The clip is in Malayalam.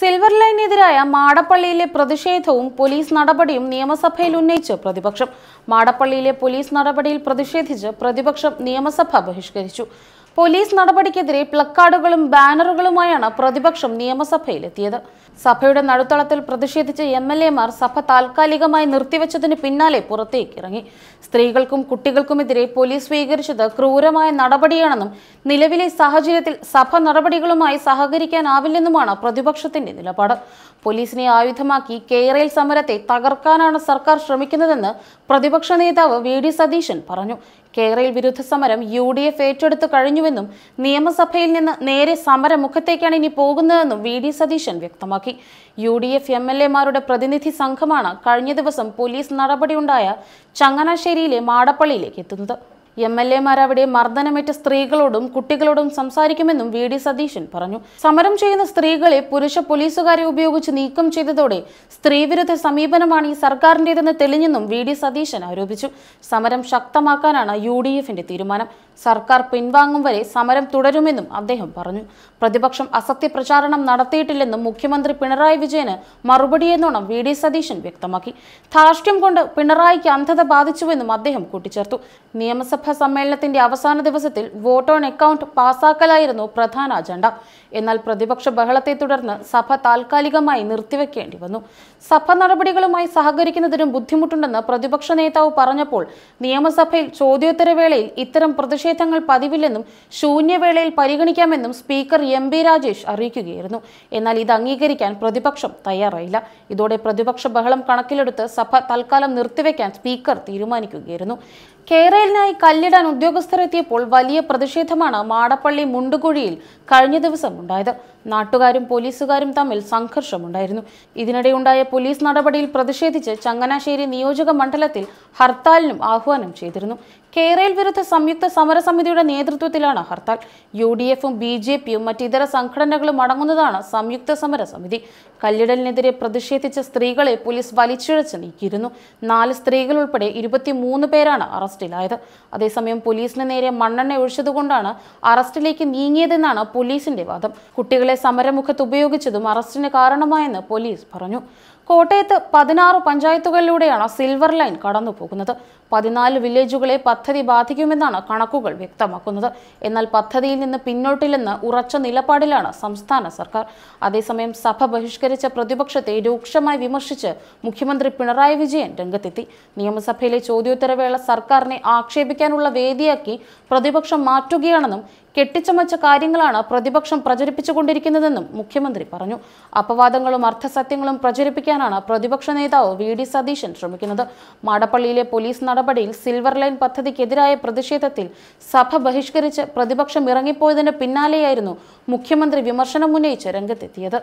സിൽവർ ലൈനെതിരായ മാടപ്പള്ളിയിലെ പ്രതിഷേധവും പോലീസ് നടപടിയും നിയമസഭയിൽ ഉന്നയിച്ച് പ്രതിപക്ഷം മാടപ്പള്ളിയിലെ പോലീസ് നടപടിയിൽ പ്രതിഷേധിച്ച് പ്രതിപക്ഷം നിയമസഭ ബഹിഷ്കരിച്ചു പോലീസ് നടപടിക്കെതിരെ പ്ലക്കാർഡുകളും ബാനറുകളുമായാണ് പ്രതിപക്ഷം നിയമസഭയിലെത്തിയത് സഭയുടെ നടുത്തളത്തിൽ പ്രതിഷേധിച്ച എം എൽ എമാർ സഭ താൽക്കാലികമായി നിർത്തിവെച്ചതിന് പിന്നാലെ പുറത്തേക്കിറങ്ങി സ്ത്രീകൾക്കും കുട്ടികൾക്കുമെതിരെ പോലീസ് സ്വീകരിച്ചത് ക്രൂരമായ നടപടിയാണെന്നും നിലവിലെ സാഹചര്യത്തിൽ സഭ നടപടികളുമായി സഹകരിക്കാനാവില്ലെന്നുമാണ് പ്രതിപക്ഷത്തിന്റെ നിലപാട് പോലീസിനെ ആയുധമാക്കി കേരയിൽ സമരത്തെ തകർക്കാനാണ് സർക്കാർ ശ്രമിക്കുന്നതെന്ന് പ്രതിപക്ഷ നേതാവ് വി ഡി സതീശൻ പറഞ്ഞു കേരയിൽ വിരുദ്ധ സമരം യു ഡി എഫ് ഏറ്റെടുത്ത് കഴിഞ്ഞുവെന്നും നിയമസഭയിൽ നിന്ന് നേരെ സമരമുഖത്തേക്കാണ് ഇനി പോകുന്നതെന്നും വി ഡി സതീശൻ വ്യക്തമാക്കി U D F M L എമാരുടെ പ്രതിനിധി സംഘമാണ് കഴിഞ്ഞ ദിവസം പോലീസ് നടപടിയുണ്ടായ ചങ്ങനാശ്ശേരിയിലെ മാടപ്പള്ളിയിലേക്ക് എത്തുന്നത് എം എൽ എമാർ അവിടെ മർദ്ദനമേറ്റ സ്ത്രീകളോടും കുട്ടികളോടും സംസാരിക്കുമെന്നും വി ഡി സതീശൻ പറഞ്ഞു സമരം ചെയ്യുന്ന സ്ത്രീകളെ പുരുഷ പോലീസുകാരെ ഉപയോഗിച്ച് നീക്കം ചെയ്തതോടെ സ്ത്രീവിരുദ്ധ സമീപനമാണ് ഈ സർക്കാരിൻ്റേതെന്ന് തെളിഞ്ഞെന്നും വി ഡി സതീശൻ ആരോപിച്ചു സമരം ശക്തമാക്കാനാണ് യു ഡി എഫിന്റെ തീരുമാനം സർക്കാർ പിൻവാങ്ങും വരെ സമരം തുടരുമെന്നും അദ്ദേഹം പറഞ്ഞു പ്രതിപക്ഷം അസത്യപ്രചാരണം പ്രചാരണം നടത്തിയിട്ടില്ലെന്നും മുഖ്യമന്ത്രി പിണറായി വിജയന് മറുപടിയെന്നോണം വി ഡി സതീശൻ വ്യക്തമാക്കി ധാർഷ്ട്യം കൊണ്ട് പിണറായിക്ക് അന്ധത ബാധിച്ചുവെന്നും അദ്ദേഹം കൂട്ടിച്ചേർത്തു നിയമസഭാ സമ്മേളനത്തിന്റെ അവസാന ദിവസത്തിൽ വോട്ട് ഓൺ അക്കൗണ്ട് പാസാക്കലായിരുന്നു പ്രധാന അജണ്ട എന്നാൽ പ്രതിപക്ഷ ബഹളത്തെ തുടർന്ന് സഭ താൽക്കാലികമായി നിർത്തിവെക്കേണ്ടി വന്നു സഭ നടപടികളുമായി സഹകരിക്കുന്നതിനും ബുദ്ധിമുട്ടുണ്ടെന്ന് പ്രതിപക്ഷ നേതാവ് പറഞ്ഞപ്പോൾ നിയമസഭയിൽ ചോദ്യോത്തരവേളയിൽ ഇത്തരം പ്രതിഷേധ പ്രതിഷേധങ്ങൾ പതിവില്ലെന്നും ശൂന്യവേളയിൽ പരിഗണിക്കാമെന്നും സ്പീക്കർ എം ബി രാജേഷ് അറിയിക്കുകയായിരുന്നു എന്നാൽ ഇത് അംഗീകരിക്കാൻ പ്രതിപക്ഷം തയ്യാറായില്ല ഇതോടെ പ്രതിപക്ഷ ബഹളം കണക്കിലെടുത്ത് സഭ തൽക്കാലം നിർത്തിവെക്കാൻ സ്പീക്കർ തീരുമാനിക്കുകയായിരുന്നു കേരളിനായി കല്ലിടാൻ ഉദ്യോഗസ്ഥരെത്തിയപ്പോൾ വലിയ പ്രതിഷേധമാണ് മാടപ്പള്ളി മുണ്ടുകുഴിയിൽ കഴിഞ്ഞ ദിവസം ഉണ്ടായത് നാട്ടുകാരും പോലീസുകാരും തമ്മിൽ സംഘർഷമുണ്ടായിരുന്നു ഇതിനിടെയുണ്ടായ പോലീസ് നടപടിയിൽ പ്രതിഷേധിച്ച് ചങ്ങനാശ്ശേരി നിയോജക മണ്ഡലത്തിൽ ഹർത്താലിനും ആഹ്വാനം ചെയ്തിരുന്നു കേരള വിരുദ്ധ സംയുക്ത സമരസമിതിയുടെ നേതൃത്വത്തിലാണ് ഹർത്താൽ യു ഡി എഫും ബി ജെ പിയും മറ്റിതര സംഘടനകളും അടങ്ങുന്നതാണ് സംയുക്ത സമരസമിതി കല്ലിടലിനെതിരെ പ്രതിഷേധിച്ച സ്ത്രീകളെ പോലീസ് വലിച്ചിഴച്ച് നീക്കിയിരുന്നു നാല് സ്ത്രീകൾ ഉൾപ്പെടെ ഇരുപത്തിമൂന്ന് പേരാണ് അറസ്റ്റിലായത് അതേസമയം പോലീസിന് നേരെ മണ്ണെണ്ണ ഒഴിച്ചതുകൊണ്ടാണ് അറസ്റ്റിലേക്ക് നീങ്ങിയതെന്നാണ് പോലീസിന്റെ വാദം കുട്ടികളെ സമരമുഖത്ത് ഉപയോഗിച്ചതും അറസ്റ്റിന് കാരണമായെന്ന് പോലീസ് പറഞ്ഞു കോട്ടയത്ത് പതിനാറ് പഞ്ചായത്തുകളിലൂടെയാണ് സിൽവർ ലൈൻ കടന്നു പോകുന്നത് പതിനാല് വില്ലേജുകളെ പദ്ധതി ബാധിക്കുമെന്നാണ് കണക്കുകൾ വ്യക്തമാക്കുന്നത് എന്നാൽ പദ്ധതിയിൽ നിന്ന് പിന്നോട്ടില്ലെന്ന് ഉറച്ച നിലപാടിലാണ് സംസ്ഥാന സർക്കാർ അതേസമയം സഭ ബഹിഷ്കരിച്ച പ്രതിപക്ഷത്തെ രൂക്ഷമായി വിമർശിച്ച് മുഖ്യമന്ത്രി പിണറായി വിജയൻ രംഗത്തെത്തി നിയമസഭയിലെ ചോദ്യോത്തരവേള സർക്കാരിനെ ആക്ഷേപിക്കാനുള്ള വേദിയാക്കി പ്രതിപക്ഷം മാറ്റുകയാണെന്നും കെട്ടിച്ചമച്ച കാര്യങ്ങളാണ് പ്രതിപക്ഷം പ്രചരിപ്പിച്ചുകൊണ്ടിരിക്കുന്നതെന്നും മുഖ്യമന്ത്രി പറഞ്ഞു അപവാദങ്ങളും അർത്ഥസത്യങ്ങളും പ്രചരിപ്പിക്കാൻ ചെയ്യാനാണ് പ്രതിപക്ഷ നേതാവ് വി ഡി സതീശൻ ശ്രമിക്കുന്നത് മാടപ്പള്ളിയിലെ പോലീസ് നടപടിയിൽ സിൽവർ ലൈൻ പദ്ധതിക്കെതിരായ പ്രതിഷേധത്തിൽ സഭ ബഹിഷ്കരിച്ച് പ്രതിപക്ഷം ഇറങ്ങിപ്പോയതിന് പിന്നാലെയായിരുന്നു മുഖ്യമന്ത്രി ഉന്നയിച്ച് രംഗത്തെത്തിയത്